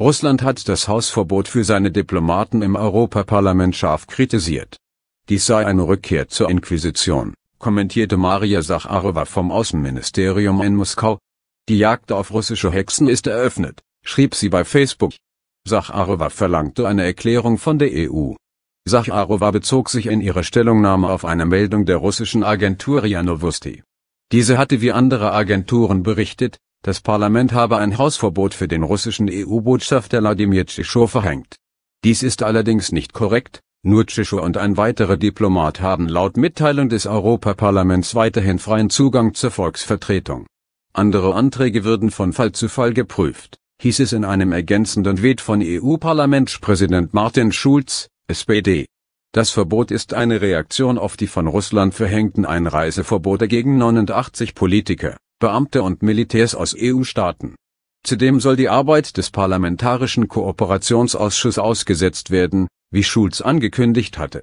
Russland hat das Hausverbot für seine Diplomaten im Europaparlament scharf kritisiert. Dies sei eine Rückkehr zur Inquisition, kommentierte Maria Sacharowa vom Außenministerium in Moskau. Die Jagd auf russische Hexen ist eröffnet, schrieb sie bei Facebook. Sacharowa verlangte eine Erklärung von der EU. Sacharowa bezog sich in ihrer Stellungnahme auf eine Meldung der russischen Agentur RIA Diese hatte wie andere Agenturen berichtet, das Parlament habe ein Hausverbot für den russischen EU-Botschafter Wladimir Tschechow verhängt. Dies ist allerdings nicht korrekt, nur Tschechow und ein weiterer Diplomat haben laut Mitteilung des Europaparlaments weiterhin freien Zugang zur Volksvertretung. Andere Anträge würden von Fall zu Fall geprüft, hieß es in einem ergänzenden Veto von EU-Parlamentspräsident Martin Schulz, SPD. Das Verbot ist eine Reaktion auf die von Russland verhängten Einreiseverbote gegen 89 Politiker. Beamte und Militärs aus EU-Staaten. Zudem soll die Arbeit des Parlamentarischen Kooperationsausschusses ausgesetzt werden, wie Schulz angekündigt hatte